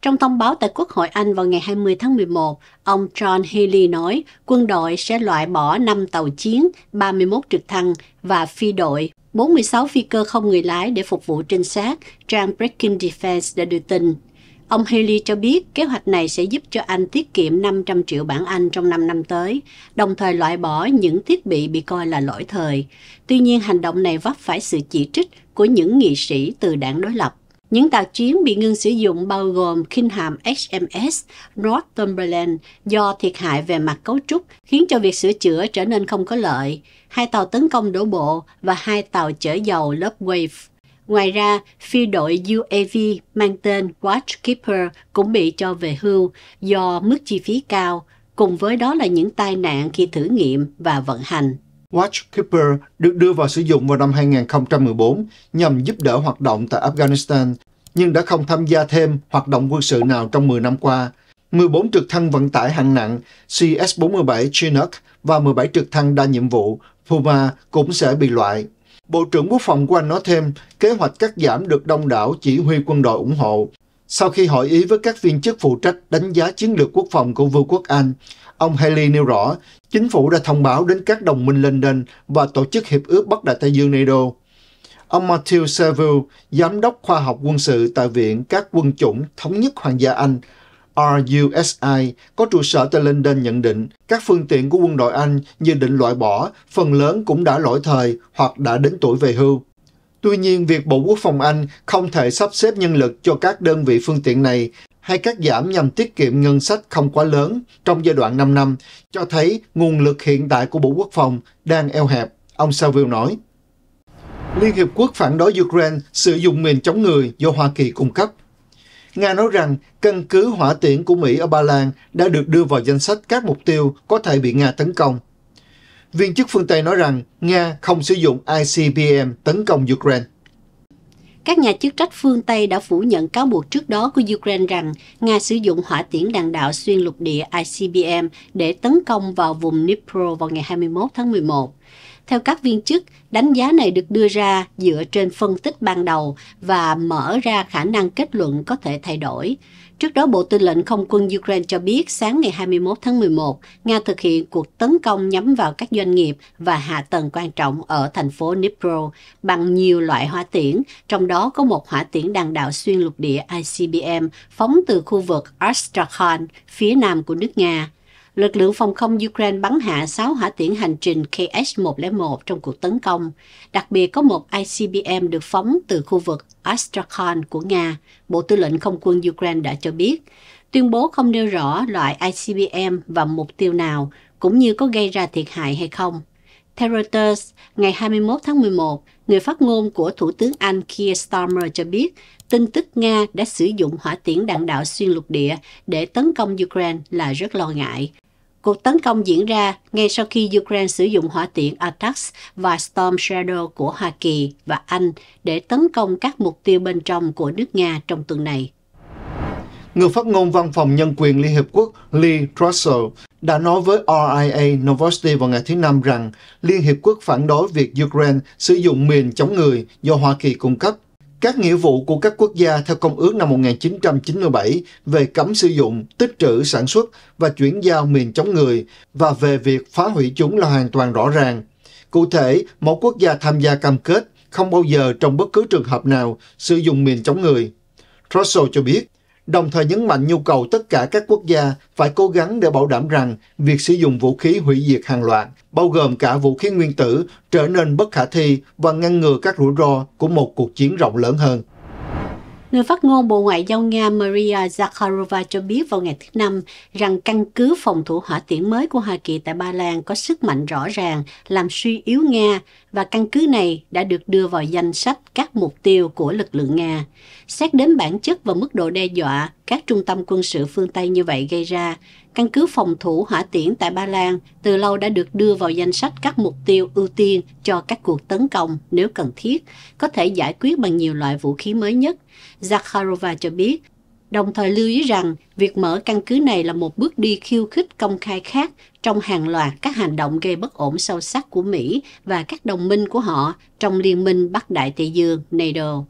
Trong thông báo tại Quốc hội Anh vào ngày 20 tháng 11, ông John Healy nói quân đội sẽ loại bỏ 5 tàu chiến, 31 trực thăng và phi đội 46 phi cơ không người lái để phục vụ trinh sát, trang Breaking Defense đã đưa tin. Ông Haley cho biết kế hoạch này sẽ giúp cho Anh tiết kiệm 500 triệu bảng Anh trong 5 năm tới, đồng thời loại bỏ những thiết bị bị coi là lỗi thời. Tuy nhiên, hành động này vấp phải sự chỉ trích của những nghị sĩ từ đảng đối lập. Những tàu chiến bị ngưng sử dụng bao gồm khinh hạm HMS Northumberland do thiệt hại về mặt cấu trúc khiến cho việc sửa chữa trở nên không có lợi, hai tàu tấn công đổ bộ và hai tàu chở dầu lớp Wave. Ngoài ra, phi đội UAV mang tên Watchkeeper cũng bị cho về hưu do mức chi phí cao, cùng với đó là những tai nạn khi thử nghiệm và vận hành. Watchkeeper được đưa vào sử dụng vào năm 2014 nhằm giúp đỡ hoạt động tại Afghanistan, nhưng đã không tham gia thêm hoạt động quân sự nào trong 10 năm qua. 14 trực thăng vận tải hạng nặng CS-47 Chinook và 17 trực thăng đa nhiệm vụ Puma cũng sẽ bị loại. Bộ trưởng Quốc phòng của Anh nói thêm, kế hoạch cắt giảm được đông đảo chỉ huy quân đội ủng hộ, sau khi hội ý với các viên chức phụ trách đánh giá chiến lược quốc phòng của Vương quốc Anh, ông Haley nêu rõ chính phủ đã thông báo đến các đồng minh London và Tổ chức Hiệp ước Bắc Đại Tây Dương NATO. Ông Matthew Saville, Giám đốc khoa học quân sự tại Viện các quân chủng Thống nhất Hoàng gia Anh, RUSI, có trụ sở tại London nhận định các phương tiện của quân đội Anh như định loại bỏ, phần lớn cũng đã lỗi thời hoặc đã đến tuổi về hưu. Tuy nhiên, việc Bộ Quốc phòng Anh không thể sắp xếp nhân lực cho các đơn vị phương tiện này hay cắt giảm nhằm tiết kiệm ngân sách không quá lớn trong giai đoạn 5 năm cho thấy nguồn lực hiện tại của Bộ Quốc phòng đang eo hẹp, ông Saville nói. Liên Hiệp Quốc phản đối Ukraine sử dụng mìn chống người do Hoa Kỳ cung cấp. Nga nói rằng căn cứ hỏa tiễn của Mỹ ở Ba Lan đã được đưa vào danh sách các mục tiêu có thể bị Nga tấn công viên chức phương Tây nói rằng Nga không sử dụng ICBM tấn công Ukraine. Các nhà chức trách phương Tây đã phủ nhận cáo buộc trước đó của Ukraine rằng Nga sử dụng hỏa tiễn đạn đạo xuyên lục địa ICBM để tấn công vào vùng Dnipro vào ngày 21 tháng 11. Theo các viên chức, đánh giá này được đưa ra dựa trên phân tích ban đầu và mở ra khả năng kết luận có thể thay đổi. Trước đó, Bộ Tư lệnh Không quân Ukraine cho biết sáng ngày 21 tháng 11, Nga thực hiện cuộc tấn công nhắm vào các doanh nghiệp và hạ tầng quan trọng ở thành phố Dnipro bằng nhiều loại hỏa tiễn, trong đó có một hỏa tiễn đạn đạo xuyên lục địa ICBM phóng từ khu vực Astrakhan, phía nam của nước Nga lực lượng phòng không Ukraine bắn hạ 6 hỏa tiễn hành trình KH-101 trong cuộc tấn công. Đặc biệt có một ICBM được phóng từ khu vực Astrakhan của Nga, Bộ Tư lệnh Không quân Ukraine đã cho biết. Tuyên bố không nêu rõ loại ICBM và mục tiêu nào, cũng như có gây ra thiệt hại hay không. Theo Reuters, ngày 21 tháng 11, người phát ngôn của Thủ tướng Anh Keir Starmer cho biết tin tức Nga đã sử dụng hỏa tiễn đạn đạo xuyên lục địa để tấn công Ukraine là rất lo ngại. Cuộc tấn công diễn ra ngay sau khi Ukraine sử dụng hỏa tiễn Atax và Storm Shadow của Hoa Kỳ và Anh để tấn công các mục tiêu bên trong của nước Nga trong tuần này. Người phát ngôn Văn phòng Nhân quyền Liên Hiệp Quốc Lee Trussell đã nói với RIA Novosti vào ngày thứ Năm rằng Liên Hiệp Quốc phản đối việc Ukraine sử dụng miền chống người do Hoa Kỳ cung cấp các nghĩa vụ của các quốc gia theo Công ước năm 1997 về cấm sử dụng, tích trữ, sản xuất và chuyển giao miền chống người và về việc phá hủy chúng là hoàn toàn rõ ràng. Cụ thể, mỗi quốc gia tham gia cam kết không bao giờ trong bất cứ trường hợp nào sử dụng miền chống người. Russell cho biết, đồng thời nhấn mạnh nhu cầu tất cả các quốc gia phải cố gắng để bảo đảm rằng việc sử dụng vũ khí hủy diệt hàng loạt, bao gồm cả vũ khí nguyên tử, trở nên bất khả thi và ngăn ngừa các rủi ro của một cuộc chiến rộng lớn hơn. Người phát ngôn Bộ Ngoại giao Nga Maria Zakharova cho biết vào ngày thứ Năm rằng căn cứ phòng thủ hỏa tiễn mới của Hoa Kỳ tại Ba Lan có sức mạnh rõ ràng làm suy yếu Nga và căn cứ này đã được đưa vào danh sách các mục tiêu của lực lượng Nga. Xét đến bản chất và mức độ đe dọa, các trung tâm quân sự phương Tây như vậy gây ra, căn cứ phòng thủ hỏa tiễn tại Ba Lan từ lâu đã được đưa vào danh sách các mục tiêu ưu tiên cho các cuộc tấn công nếu cần thiết, có thể giải quyết bằng nhiều loại vũ khí mới nhất. Zakharova cho biết, đồng thời lưu ý rằng việc mở căn cứ này là một bước đi khiêu khích công khai khác trong hàng loạt các hành động gây bất ổn sâu sắc của Mỹ và các đồng minh của họ trong Liên minh Bắc Đại Tây Dương NATO.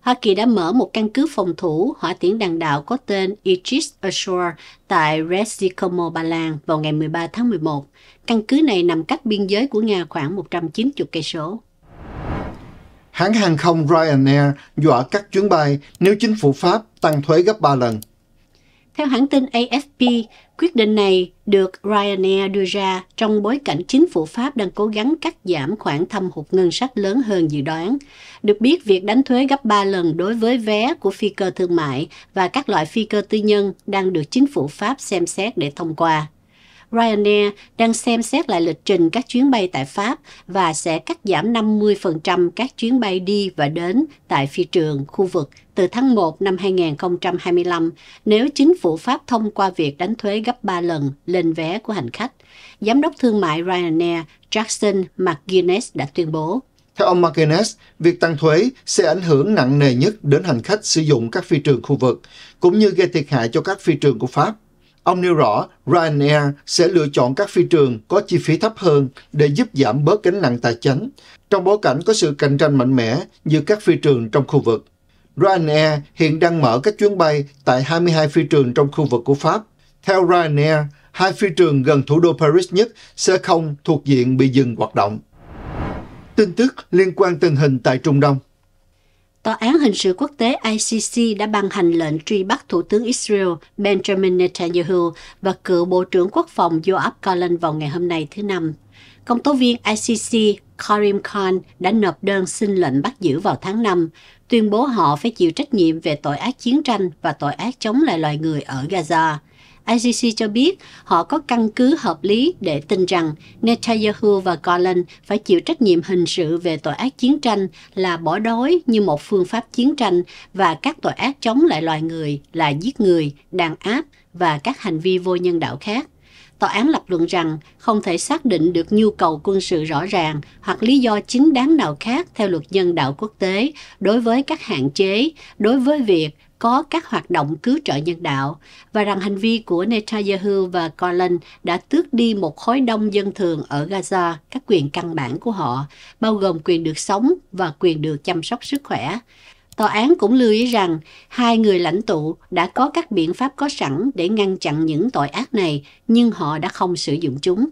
Hoa Kỳ đã mở một căn cứ phòng thủ hỏa tiễn đạn đạo có tên Aegis Ashore tại Resicomo, Ba Lan vào ngày 13 tháng 11. Căn cứ này nằm cách biên giới của Nga khoảng 190 cây số. Hãng hàng không Ryanair dọa cắt chuyến bay nếu chính phủ Pháp tăng thuế gấp 3 lần. Theo hãng tin AFP, quyết định này được Ryanair đưa ra trong bối cảnh chính phủ Pháp đang cố gắng cắt giảm khoản thâm hụt ngân sách lớn hơn dự đoán. Được biết, việc đánh thuế gấp 3 lần đối với vé của phi cơ thương mại và các loại phi cơ tư nhân đang được chính phủ Pháp xem xét để thông qua. Ryanair đang xem xét lại lịch trình các chuyến bay tại Pháp và sẽ cắt giảm 50% các chuyến bay đi và đến tại phi trường khu vực từ tháng 1 năm 2025 nếu chính phủ Pháp thông qua việc đánh thuế gấp 3 lần lên vé của hành khách. Giám đốc thương mại Ryanair Jackson McGuinness đã tuyên bố. Theo ông McGuinness, việc tăng thuế sẽ ảnh hưởng nặng nề nhất đến hành khách sử dụng các phi trường khu vực, cũng như gây thiệt hại cho các phi trường của Pháp Ông nêu rõ Ryanair sẽ lựa chọn các phi trường có chi phí thấp hơn để giúp giảm bớt gánh nặng tài chính trong bối cảnh có sự cạnh tranh mạnh mẽ như các phi trường trong khu vực. Ryanair hiện đang mở các chuyến bay tại 22 phi trường trong khu vực của Pháp. Theo Ryanair, hai phi trường gần thủ đô Paris nhất sẽ không thuộc diện bị dừng hoạt động. Tin tức liên quan tình hình tại Trung Đông Tòa án hình sự quốc tế ICC đã ban hành lệnh truy bắt Thủ tướng Israel Benjamin Netanyahu và cựu Bộ trưởng Quốc phòng Joab Gallant vào ngày hôm nay thứ Năm. Công tố viên ICC Karim Khan đã nộp đơn xin lệnh bắt giữ vào tháng 5, tuyên bố họ phải chịu trách nhiệm về tội ác chiến tranh và tội ác chống lại loài người ở Gaza. ICC cho biết họ có căn cứ hợp lý để tin rằng Netanyahu và Golan phải chịu trách nhiệm hình sự về tội ác chiến tranh là bỏ đói như một phương pháp chiến tranh và các tội ác chống lại loài người là giết người, đàn áp và các hành vi vô nhân đạo khác. Tòa án lập luận rằng không thể xác định được nhu cầu quân sự rõ ràng hoặc lý do chính đáng nào khác theo luật nhân đạo quốc tế đối với các hạn chế, đối với việc có các hoạt động cứu trợ nhân đạo và rằng hành vi của Netanyahu và Colin đã tước đi một khối đông dân thường ở Gaza các quyền căn bản của họ, bao gồm quyền được sống và quyền được chăm sóc sức khỏe. Tòa án cũng lưu ý rằng hai người lãnh tụ đã có các biện pháp có sẵn để ngăn chặn những tội ác này, nhưng họ đã không sử dụng chúng.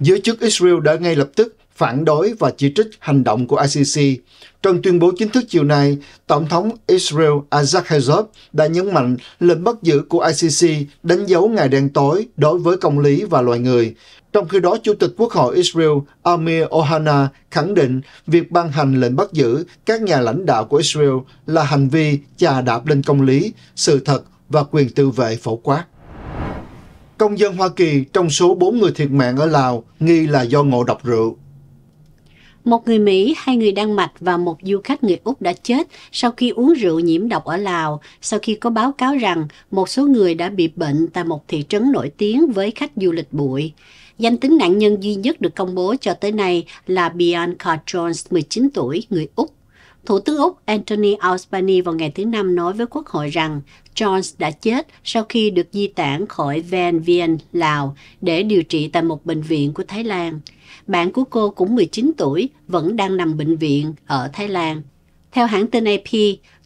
Giới chức Israel đã ngay lập tức phản đối và chỉ trích hành động của ICC. Trong tuyên bố chính thức chiều nay, Tổng thống Israel Isaac Herzog đã nhấn mạnh lệnh bắt giữ của ICC đánh dấu ngày đen tối đối với công lý và loài người. Trong khi đó, Chủ tịch Quốc hội Israel Amir Ohana khẳng định việc ban hành lệnh bắt giữ các nhà lãnh đạo của Israel là hành vi chà đạp lên công lý, sự thật và quyền tự vệ phổ quát công dân Hoa Kỳ trong số 4 người thiệt mạng ở Lào nghi là do ngộ độc rượu. Một người Mỹ, hai người Đan Mạch và một du khách người Úc đã chết sau khi uống rượu nhiễm độc ở Lào, sau khi có báo cáo rằng một số người đã bị bệnh tại một thị trấn nổi tiếng với khách du lịch bụi. Danh tính nạn nhân duy nhất được công bố cho tới nay là Bianca Jones, 19 tuổi, người Úc. Thủ tướng Úc Anthony Albanese vào ngày thứ Năm nói với Quốc hội rằng Jones đã chết sau khi được di tản khỏi Van Vien, Lào để điều trị tại một bệnh viện của Thái Lan. Bạn của cô cũng 19 tuổi, vẫn đang nằm bệnh viện ở Thái Lan. Theo hãng tin AP,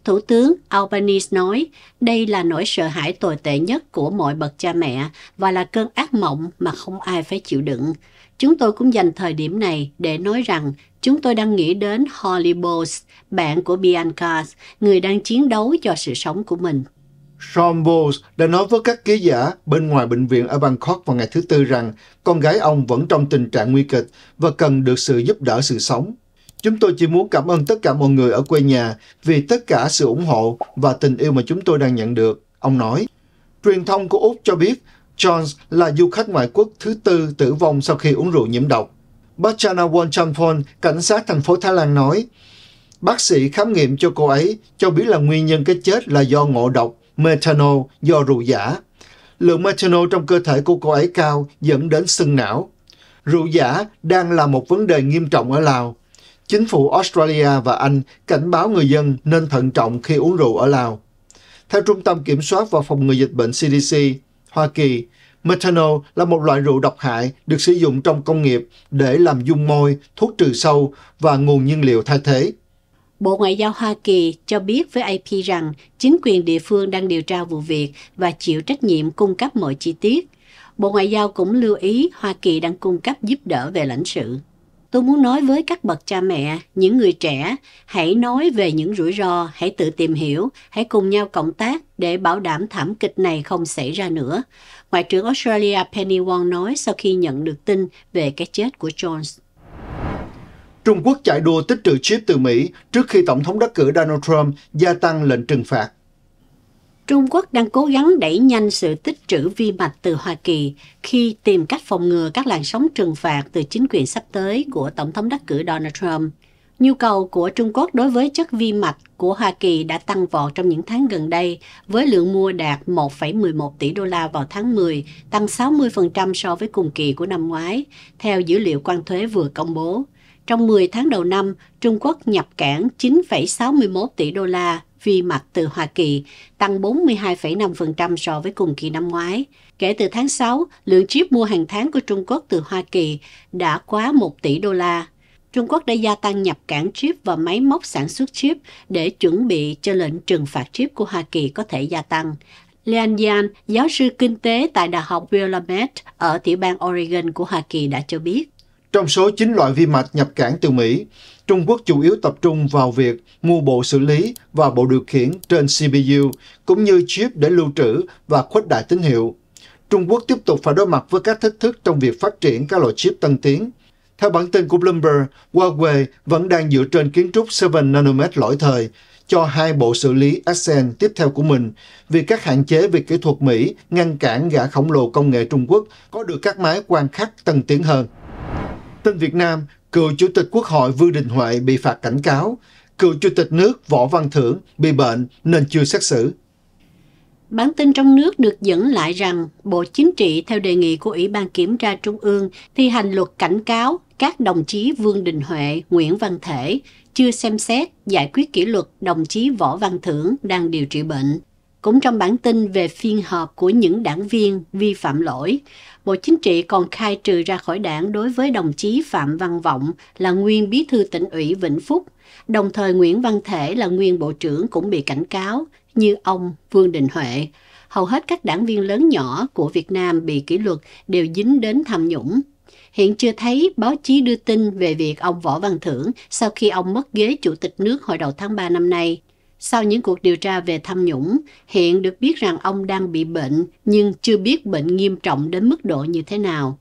Thủ tướng Albanese nói đây là nỗi sợ hãi tồi tệ nhất của mọi bậc cha mẹ và là cơn ác mộng mà không ai phải chịu đựng. Chúng tôi cũng dành thời điểm này để nói rằng chúng tôi đang nghĩ đến Holly Bowles, bạn của Bianca, người đang chiến đấu cho sự sống của mình. Sean Bowles đã nói với các ký giả bên ngoài bệnh viện ở Bangkok vào ngày thứ Tư rằng con gái ông vẫn trong tình trạng nguy kịch và cần được sự giúp đỡ sự sống. Chúng tôi chỉ muốn cảm ơn tất cả mọi người ở quê nhà vì tất cả sự ủng hộ và tình yêu mà chúng tôi đang nhận được, ông nói. Truyền thông của Úc cho biết Jones là du khách ngoại quốc thứ tư tử vong sau khi uống rượu nhiễm độc. Bachana Wonchampon, cảnh sát thành phố Thái Lan nói, bác sĩ khám nghiệm cho cô ấy cho biết là nguyên nhân cái chết là do ngộ độc methanol do rượu giả. Lượng methanol trong cơ thể của cô ấy cao dẫn đến sưng não. Rượu giả đang là một vấn đề nghiêm trọng ở Lào. Chính phủ Australia và Anh cảnh báo người dân nên thận trọng khi uống rượu ở Lào. Theo Trung tâm Kiểm soát và Phòng ngừa Dịch bệnh CDC, Hoa Kỳ. Methanol là một loại rượu độc hại được sử dụng trong công nghiệp để làm dung môi, thuốc trừ sâu và nguồn nhiên liệu thay thế. Bộ Ngoại giao Hoa Kỳ cho biết với AP rằng chính quyền địa phương đang điều tra vụ việc và chịu trách nhiệm cung cấp mọi chi tiết. Bộ Ngoại giao cũng lưu ý Hoa Kỳ đang cung cấp giúp đỡ về lãnh sự tôi muốn nói với các bậc cha mẹ những người trẻ hãy nói về những rủi ro hãy tự tìm hiểu hãy cùng nhau cộng tác để bảo đảm thảm kịch này không xảy ra nữa ngoại trưởng australia penny wong nói sau khi nhận được tin về cái chết của jones Trung Quốc chạy đua tích trữ chip từ Mỹ trước khi Tổng thống đắc cử Donald Trump gia tăng lệnh trừng phạt. Trung Quốc đang cố gắng đẩy nhanh sự tích trữ vi mạch từ Hoa Kỳ khi tìm cách phòng ngừa các làn sóng trừng phạt từ chính quyền sắp tới của Tổng thống đắc cử Donald Trump. Nhu cầu của Trung Quốc đối với chất vi mạch của Hoa Kỳ đã tăng vọt trong những tháng gần đây, với lượng mua đạt 1,11 tỷ đô la vào tháng 10, tăng 60% so với cùng kỳ của năm ngoái, theo dữ liệu quan thuế vừa công bố. Trong 10 tháng đầu năm, Trung Quốc nhập cảng 9,61 tỷ đô la, vi mặt từ Hoa Kỳ, tăng 42,5% so với cùng kỳ năm ngoái. Kể từ tháng 6, lượng chip mua hàng tháng của Trung Quốc từ Hoa Kỳ đã quá 1 tỷ đô la. Trung Quốc đã gia tăng nhập cảng chip và máy móc sản xuất chip để chuẩn bị cho lệnh trừng phạt chip của Hoa Kỳ có thể gia tăng. Lian Yan, giáo sư kinh tế tại Đại học Willamette ở tiểu bang Oregon của Hoa Kỳ đã cho biết. Trong số 9 loại vi mạch nhập cảng từ Mỹ, Trung Quốc chủ yếu tập trung vào việc mua bộ xử lý và bộ điều khiển trên CPU, cũng như chip để lưu trữ và khuếch đại tín hiệu. Trung Quốc tiếp tục phải đối mặt với các thách thức trong việc phát triển các loại chip tân tiến. Theo bản tin của Bloomberg, Huawei vẫn đang dựa trên kiến trúc 7 nanomet lỗi thời cho hai bộ xử lý Ascend tiếp theo của mình vì các hạn chế về kỹ thuật Mỹ ngăn cản gã khổng lồ công nghệ Trung Quốc có được các máy quan khắc tân tiến hơn. Tin Việt Nam, cựu Chủ tịch Quốc hội Vương Đình Huệ bị phạt cảnh cáo, cựu Chủ tịch nước Võ Văn Thưởng bị bệnh nên chưa xét xử. Bản tin trong nước được dẫn lại rằng Bộ Chính trị theo đề nghị của Ủy ban Kiểm tra Trung ương thi hành luật cảnh cáo các đồng chí Vương Đình Huệ, Nguyễn Văn Thể chưa xem xét giải quyết kỷ luật đồng chí Võ Văn Thưởng đang điều trị bệnh. Cũng trong bản tin về phiên họp của những đảng viên vi phạm lỗi, Bộ Chính trị còn khai trừ ra khỏi đảng đối với đồng chí Phạm Văn Vọng là nguyên bí thư tỉnh ủy Vĩnh Phúc, đồng thời Nguyễn Văn Thể là nguyên bộ trưởng cũng bị cảnh cáo, như ông Vương Đình Huệ. Hầu hết các đảng viên lớn nhỏ của Việt Nam bị kỷ luật đều dính đến tham nhũng. Hiện chưa thấy báo chí đưa tin về việc ông Võ Văn Thưởng sau khi ông mất ghế chủ tịch nước hồi đầu tháng 3 năm nay. Sau những cuộc điều tra về tham nhũng, hiện được biết rằng ông đang bị bệnh nhưng chưa biết bệnh nghiêm trọng đến mức độ như thế nào.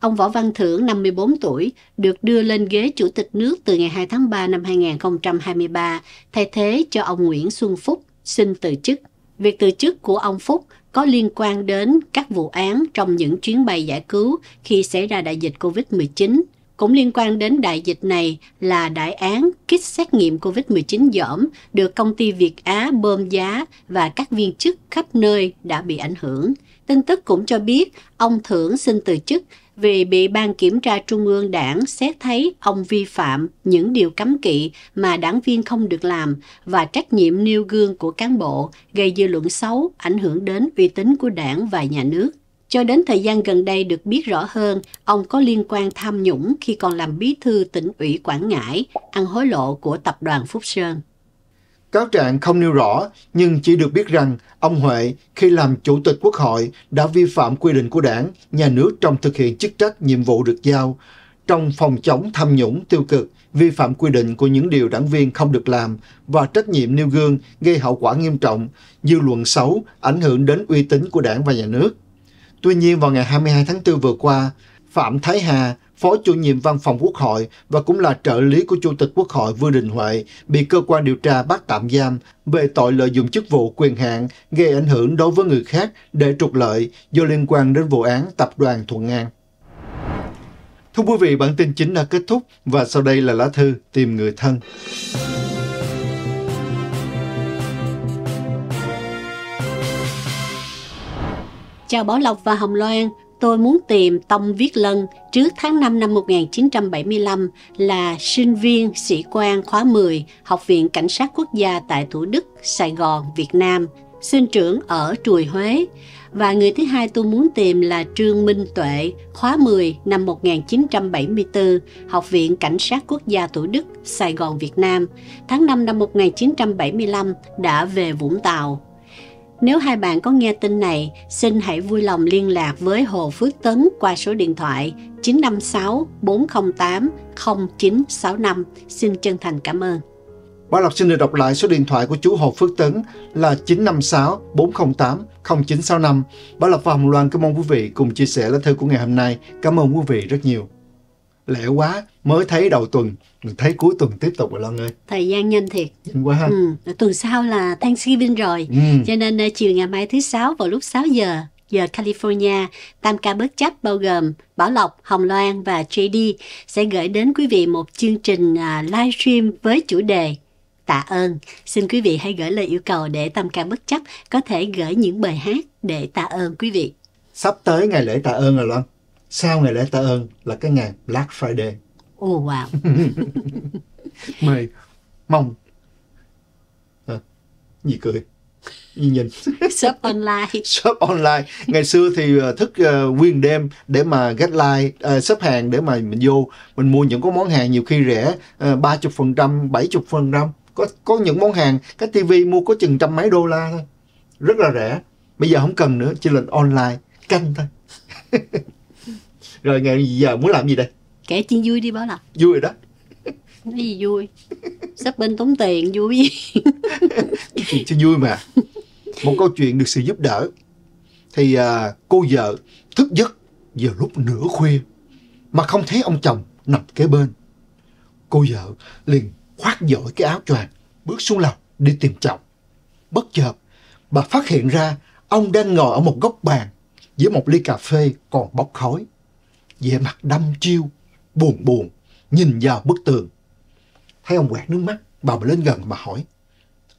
Ông Võ Văn Thưởng, 54 tuổi, được đưa lên ghế chủ tịch nước từ ngày 2 tháng 3 năm 2023, thay thế cho ông Nguyễn Xuân Phúc, xin từ chức. Việc từ chức của ông Phúc có liên quan đến các vụ án trong những chuyến bay giải cứu khi xảy ra đại dịch COVID-19. Cũng liên quan đến đại dịch này là đại án kit xét nghiệm COVID-19 dởm được công ty Việt Á bơm giá và các viên chức khắp nơi đã bị ảnh hưởng. Tin tức cũng cho biết ông Thưởng xin từ chức vì bị Ban Kiểm tra Trung ương đảng xét thấy ông vi phạm những điều cấm kỵ mà đảng viên không được làm và trách nhiệm nêu gương của cán bộ gây dư luận xấu ảnh hưởng đến uy tín của đảng và nhà nước. Cho đến thời gian gần đây được biết rõ hơn, ông có liên quan tham nhũng khi còn làm bí thư tỉnh ủy Quảng Ngãi, ăn hối lộ của tập đoàn Phúc Sơn. Cáo trạng không nêu rõ, nhưng chỉ được biết rằng ông Huệ khi làm chủ tịch quốc hội đã vi phạm quy định của đảng, nhà nước trong thực hiện chức trách nhiệm vụ được giao, trong phòng chống tham nhũng tiêu cực, vi phạm quy định của những điều đảng viên không được làm và trách nhiệm nêu gương gây hậu quả nghiêm trọng, dư luận xấu, ảnh hưởng đến uy tín của đảng và nhà nước. Tuy nhiên, vào ngày 22 tháng 4 vừa qua, Phạm Thái Hà, Phó chủ nhiệm Văn phòng Quốc hội và cũng là trợ lý của Chủ tịch Quốc hội Vương Đình Huệ bị cơ quan điều tra bắt tạm giam về tội lợi dụng chức vụ quyền hạn gây ảnh hưởng đối với người khác để trục lợi do liên quan đến vụ án Tập đoàn Thuận An. Thưa quý vị, bản tin chính đã kết thúc và sau đây là lá thư tìm người thân. Chào Bảo Lộc và Hồng Loan, tôi muốn tìm Tông Viết Lân trước tháng 5 năm 1975 là sinh viên sĩ quan khóa 10 Học viện Cảnh sát Quốc gia tại Thủ Đức, Sài Gòn, Việt Nam, sinh trưởng ở Trùi Huế. Và người thứ hai tôi muốn tìm là Trương Minh Tuệ, khóa 10 năm 1974, Học viện Cảnh sát Quốc gia Thủ Đức, Sài Gòn, Việt Nam, tháng 5 năm 1975 đã về Vũng Tàu nếu hai bạn có nghe tin này, xin hãy vui lòng liên lạc với Hồ Phước Tấn qua số điện thoại 956 408 0965. Xin chân thành cảm ơn. Bảo Lộc xin được đọc lại số điện thoại của chú Hồ Phước Tấn là 956 408 0965. Bảo Lộc và Hồng Loan cảm ơn quý vị cùng chia sẻ lá thư của ngày hôm nay. Cảm ơn quý vị rất nhiều lẹ quá mới thấy đầu tuần mình thấy cuối tuần tiếp tục rồi Loan ơi thời gian nhanh thiệt nhanh quá ha ừ. tuần sau là Thanksgiving rồi ừ. cho nên ờ, chiều ngày mai thứ sáu vào lúc 6 giờ giờ California, tam ca bớt chấp bao gồm Bảo Lộc, Hồng Loan và JD sẽ gửi đến quý vị một chương trình à, livestream với chủ đề tạ ơn. Xin quý vị hãy gửi lời yêu cầu để Tam ca bất chấp có thể gửi những bài hát để tạ ơn quý vị. Sắp tới ngày lễ tạ ơn rồi Loan sau ngày lễ tạ ơn là cái ngày Black Friday. Oh wow. (laughs) mày mong à, gì cười gì nhìn (laughs) shop online shop online ngày xưa thì à, thức uh, nguyên đêm để mà get like uh, shop hàng để mà mình vô mình mua những cái món hàng nhiều khi rẻ ba chục phần trăm bảy chục phần trăm có có những món hàng cái tivi mua có chừng trăm mấy đô la thôi rất là rẻ bây giờ không cần nữa chỉ là online canh thôi (laughs) rồi ngày giờ muốn làm gì đây kể chuyện vui đi bảo là vui rồi đó Nói gì vui sắp bên tốn tiền vui cái chuyện cho vui mà một câu chuyện được sự giúp đỡ thì à, cô vợ thức giấc giờ lúc nửa khuya mà không thấy ông chồng nằm kế bên cô vợ liền khoác dội cái áo choàng bước xuống lầu đi tìm chồng bất chợt bà phát hiện ra ông đang ngồi ở một góc bàn với một ly cà phê còn bốc khói vẻ mặt đăm chiêu, buồn buồn, nhìn vào bức tường. Thấy ông quẹt nước mắt, bà mà lên gần mà hỏi.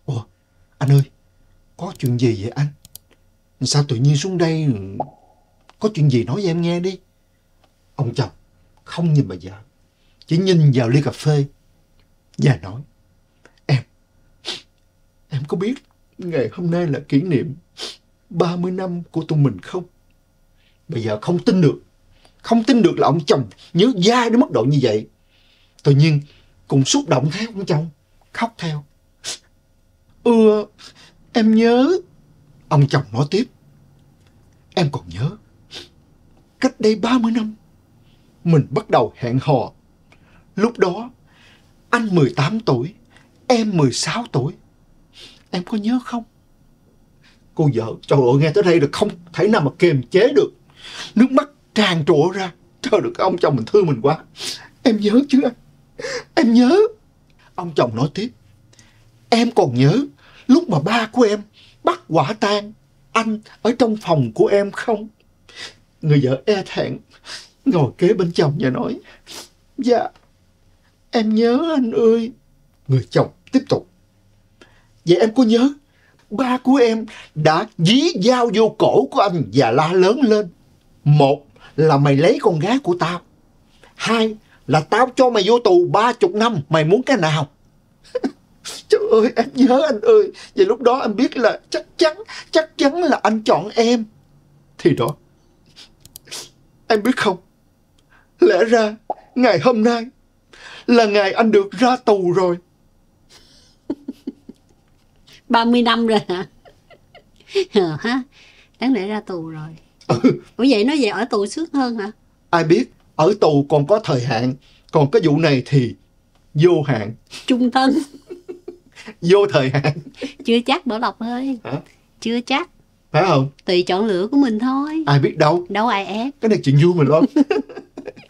Ồ, anh ơi, có chuyện gì vậy anh? Sao tự nhiên xuống đây, có chuyện gì nói với em nghe đi. Ông chồng không nhìn bà vợ, chỉ nhìn vào ly cà phê và nói. Em, em có biết ngày hôm nay là kỷ niệm 30 năm của tụi mình không? Bây giờ không tin được. Không tin được là ông chồng nhớ dai đến mức độ như vậy. Tự nhiên cùng xúc động theo ông chồng, khóc theo. (laughs) Ưa, em nhớ. Ông chồng nói tiếp. Em còn nhớ. Cách đây 30 năm, mình bắt đầu hẹn hò. Lúc đó, anh 18 tuổi, em 16 tuổi. Em có nhớ không? Cô vợ, trời ơi, nghe tới đây là không thể nào mà kiềm chế được. Nước mắt tràn trụa ra trời được ông chồng mình thương mình quá em nhớ chứ anh em nhớ ông chồng nói tiếp em còn nhớ lúc mà ba của em bắt quả tang anh ở trong phòng của em không người vợ e thẹn ngồi kế bên chồng và nói dạ em nhớ anh ơi người chồng tiếp tục vậy em có nhớ ba của em đã dí dao vô cổ của anh và la lớn lên một là mày lấy con gái của tao. Hai là tao cho mày vô tù ba chục năm, mày muốn cái nào? (laughs) Trời ơi, em nhớ anh ơi. Vậy lúc đó anh biết là chắc chắn, chắc chắn là anh chọn em. Thì đó, em biết không, lẽ ra ngày hôm nay là ngày anh được ra tù rồi. 30 (laughs) năm rồi hả? Ờ hả? Đáng lẽ ra tù rồi ừ. Ủa vậy nó về ở tù sướng hơn hả? Ai biết, ở tù còn có thời hạn, còn cái vụ này thì vô hạn. Trung thân. (laughs) vô thời hạn. Chưa chắc Bảo Lộc ơi. Hả? Chưa chắc. Phải không? Tùy chọn lựa của mình thôi. Ai biết đâu. Đâu ai ép. Cái này chuyện vui mình luôn (laughs)